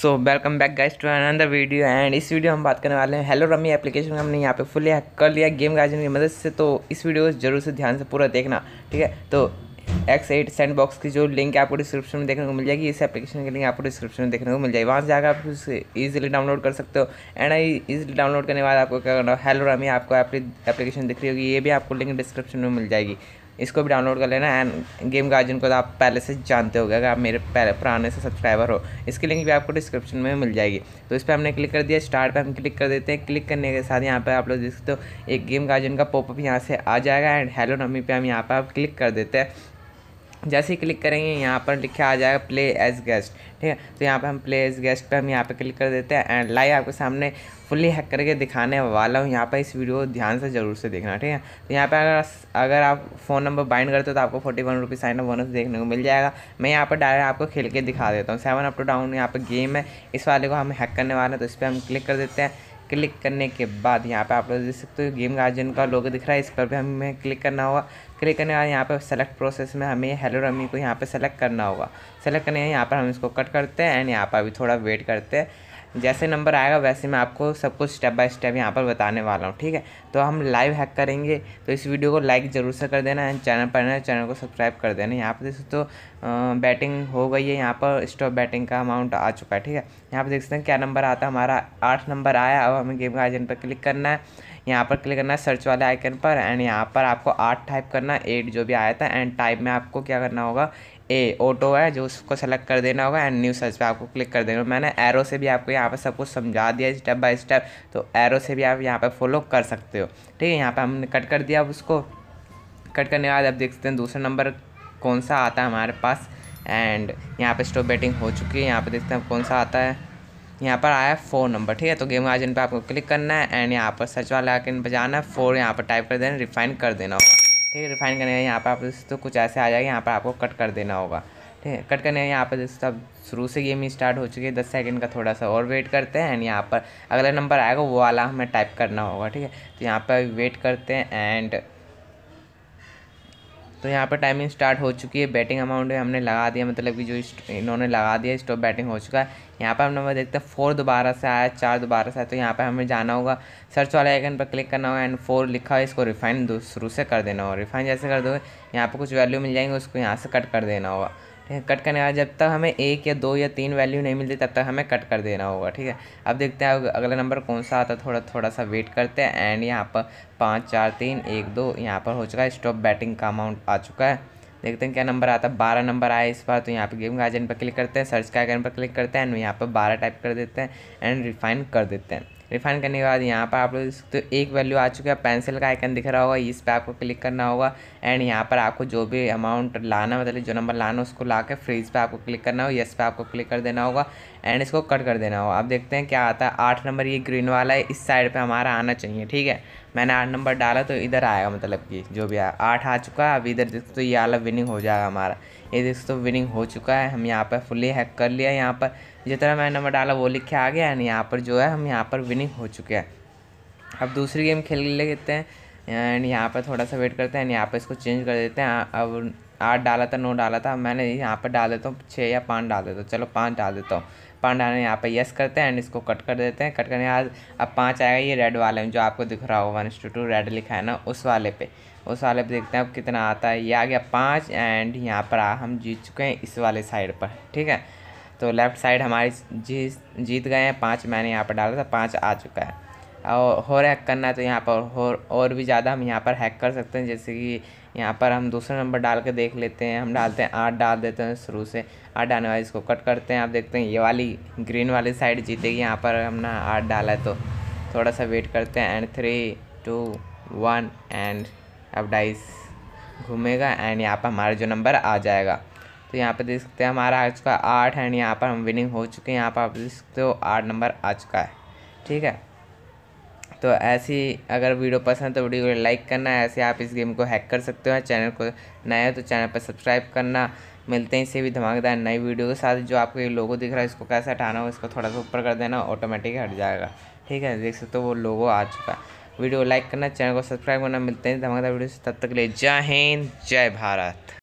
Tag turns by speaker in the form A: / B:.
A: so welcome back guys to another video and इस video हम बात करने वाले हैं हेलो रमी एप्लीकेशन हमने यहाँ पे फुल हैक कर लिया गेम गार्जियन की मदद से तो इस वीडियो को जरूर से ध्यान से पूरा देखना ठीक है तो एक्स एट सेंड बॉक्स की जो लिंक आपको डिस्क्रिप्शन में देखने को मिल जाएगी इस एप्लीकेशन की लिंक आपको डिस्क्रिप्शन में देखने को मिल जाएगी वहाँ से जाकर आप उसे ईजिली डाउनलोड कर सकते हो एंड आई ईजिली डाउनलोड करने के बाद आपको क्या करना हेलो रमी आपको एप्लीकेशन दिख रही होगी ये भी आपको लिंक डिस्क्रिप्शन में मिल जाएगी इसको भी डाउनलोड कर लेना एंड गेम गार्जियन को तो आप पहले से जानते हो गए अगर आप मेरे पुराने से सब्सक्राइबर हो इसकी लिंक भी आपको डिस्क्रिप्शन में मिल जाएगी तो इस पर हमने क्लिक कर दिया स्टार्ट पर हम क्लिक कर देते हैं क्लिक करने के साथ यहाँ पर आप लोग देख सकते हो एक गेम गार्जियन का पॉपअप यहाँ से आ जाएगा एंड हेलो नमी पर हम यहाँ पर आप क्लिक कर देते हैं जैसे ही क्लिक करेंगे यहाँ पर लिखा आ जाएगा प्ले एज गेस्ट ठीक है तो यहाँ पर हम प्ले एज गेस्ट पर हम यहाँ पर क्लिक कर देते हैं एंड लाइव आपके सामने फुल्ली हैक करके दिखाने वाला हूँ यहाँ पर इस वीडियो को ध्यान से जरूर से देखना ठीक है तो यहाँ पर अगर अगर आप फ़ोन नंबर बाइंड करते हो तो आपको forty one rupees sign off bonus देखने को मिल जाएगा मैं यहाँ पर डायरेक्ट आपको खेल के दिखा देता हूँ सेवन अप टू डाउन यहाँ पर गेम है इस वाले को हम हैक करने वाले हैं तो इस पर हम क्लिक कर देते हैं क्लिक करने के बाद यहाँ पे आप लोग देख सकते हो गेम गार्जियन का लोगो दिख रहा है इस पर भी हमें क्लिक करना होगा क्लिक करने के बाद यहाँ पे सेलेक्ट प्रोसेस में हमें हेलो रमी को यहाँ पे सेलेक्ट करना होगा सेलेक्ट करने यहाँ पर हम इसको कट करते हैं एंड यहाँ पर अभी थोड़ा वेट करते हैं जैसे नंबर आएगा वैसे मैं आपको सब कुछ स्टेप बाय स्टेप यहाँ पर बताने वाला हूँ ठीक है तो हम लाइव हैक करेंगे तो इस वीडियो को लाइक ज़रूर से कर देना एंड चैनल पर ना चैनल को सब्सक्राइब कर देना यहाँ पर देख सकते हो बैटिंग हो गई है यहाँ पर स्टॉप बैटिंग का अमाउंट आ चुका है ठीक है यहाँ पर देख सकते हैं क्या नंबर आता है हमारा आठ नंबर आया अब हमें गेम का एजेंट पर क्लिक करना है यहाँ पर क्लिक करना है सर्च वाले आइकन पर एंड यहाँ पर आपको आठ टाइप करना एट जो भी आया था एंड टाइप में आपको क्या करना होगा ए ऑटो है जो उसको सेलेक्ट कर देना होगा एंड न्यू सर्च पे आपको क्लिक कर देना मैंने एरो से भी आपको यहाँ पर सब कुछ समझा दिया स्टेप बाय स्टेप तो एरो से भी आप यहाँ पर फॉलो कर सकते हो ठीक है यहाँ पर हमने कट कर दिया अब उसको कट करने के बाद अब देखते हैं दूसरा नंबर कौन सा आता है हमारे पास एंड यहाँ पर स्टॉप बैटिंग हो चुकी है यहाँ पर देखते हैं कौन सा आता है यहाँ पर आया फोन नंबर ठीक है तो गेम आइजन पर आपको क्लिक करना है एंड यहाँ पर सर्च वाला आइकन पर जाना है फोर यहाँ पर टाइप कर देना रिफाइन कर देना होगा ठीक है रिफाइन करने यहाँ पर आप तो कुछ ऐसे आ जाएगा यहाँ पर आपको कट कर देना होगा ठीक है कट करने यहाँ पर दोस्तों अब शुरू से गेम स्टार्ट हो चुकी है दस सेकंड का थोड़ा सा और वेट करते हैं एंड यहाँ पर अगला नंबर आएगा वो वाला हमें टाइप करना होगा ठीक है तो यहाँ पर वेट करते हैं एंड तो यहाँ पर टाइमिंग स्टार्ट हो चुकी है बैटिंग अमाउंट हमने लगा दिया मतलब कि जो इन्होंने लगा दिया स्टॉप बैटिंग हो चुका है यहाँ पर हम नंबर देखते हैं फोर दोबारा से आया चार दोबारा से आया तो यहाँ पर हमें जाना होगा सर्च वाले आइकन पर क्लिक करना होगा एंड फोर लिखा है इसको रिफाइन शुरू से कर देना होगा रिफाइन जैसे कर दोगे यहाँ पर कुछ वैल्यू मिल जाएंगे उसको यहाँ से कट कर देना होगा कट करने वाला जब तक हमें एक या दो या तीन वैल्यू नहीं मिलती तब तक हमें कट कर देना होगा ठीक है अब देखते हैं अगला नंबर कौन सा आता है थोड़ा थोड़ा सा वेट करते हैं एंड यहाँ पर पाँच चार तीन एक दो यहाँ पर हो चुका है स्टॉप बैटिंग का अमाउंट आ चुका है देखते हैं क्या नंबर आता है बारह नंबर आया इस बार तो यहाँ पे गेम आइजन पर क्लिक करते हैं सर्च का आइकन पर क्लिक करते हैं एंड यहाँ पर बारह टाइप कर देते हैं एंड रिफाइन कर देते हैं रिफाइन करने के बाद यहाँ पर आप लोग तो एक वैल्यू आ चुका है पेंसिल का आइकन दिख रहा होगा इस पर आपको क्लिक करना होगा एंड यहाँ पर आपको जो भी अमाउंट लाना मतलब जो नंबर लाना उसको ला कर फ्रीज पर आपको क्लिक करना होगा यस पर आपको क्लिक कर देना होगा एंड इसको कट कर देना होगा आप देखते हैं क्या आता है आठ नंबर ये ग्रीन वाला है इस साइड पर हमारा आना चाहिए ठीक है मैंने आठ नंबर डाला तो इधर आएगा मतलब कि जो भी आया आठ आ चुका है अब इधर देखो तो ये अला विनिंग हो जाएगा हमारा ये देखो तो विनिंग हो चुका है हम यहाँ पर फुली हैक कर लिया यहाँ पर जितना मैंने नंबर डाला वो लिख के आ गया एंड यहाँ पर जो है हम यहाँ पर विनिंग हो चुके हैं अब दूसरी गेम खेल लेते हैं एंड यहाँ पर थोड़ा सा वेट करते हैं एंड यहाँ पर इसको चेंज कर देते हैं अब आठ डाला था नौ डाला था मैंने यहाँ पर डाल देता हूँ छः या पाँच डाल देता हूँ चलो पाँच डाल देता हूँ पाँच डालने यहाँ पर यस करते हैं एंड इसको कट कर देते हैं कट करने आज अब पाँच आएगा ये रेड वाले में जो आपको दिख रहा होगा वन इंस्टू टू रेड लिखा है ना उस वाले पे उस वाले पे देखते हैं अब कितना आता है ये आ गया पाँच एंड यहाँ पर आ, हम जीत चुके हैं इस वाले साइड पर ठीक है तो लेफ़्ट साइड हमारी जी जीत गए हैं पाँच मैंने यहाँ पर डाला था पाँच आ चुका है और होर हैक करना है तो यहाँ पर हो और भी ज़्यादा हम यहाँ पर हैक कर सकते हैं जैसे कि यहाँ पर हम दूसरे नंबर डाल के देख लेते हैं हम डालते हैं आठ डाल देते हैं शुरू से आठ डालने वाले इसको कट करते हैं आप देखते हैं ये वाली ग्रीन वाली साइड जीतेगी यहाँ पर हमने आठ डाला है तो थोड़ा सा वेट करते हैं and three two one and अब डाइस घूमेगा एंड यहाँ पर हमारा जो नंबर आ जाएगा तो यहाँ पर देख सकते हैं हमारा आ चुका है आठ एंड यहाँ पर हम विनिंग हो चुके हैं यहाँ पर आप देख सकते हो आठ नंबर आ चुका है ठीक है तो ऐसी अगर वीडियो पसंद है तो वीडियो को लाइक करना ऐसे आप इस गेम को हैक कर सकते हो चैनल को नए हो तो चैनल पर सब्सक्राइब करना मिलते हैं इसे भी धमाकेदार नई वीडियो के साथ जो आपको लोगो दिख रहा है इसको कैसे हटाना हो इसको थोड़ा सा ऊपर कर देना ऑटोमेटिक हट जाएगा ठीक है देख सकते हो वो लोगो आ चुका है वीडियो लाइक करना चैनल को सब्सक्राइब करना मिलते हैं धमाकेदार वीडियो से तब तक ले जय हिंद जय भारत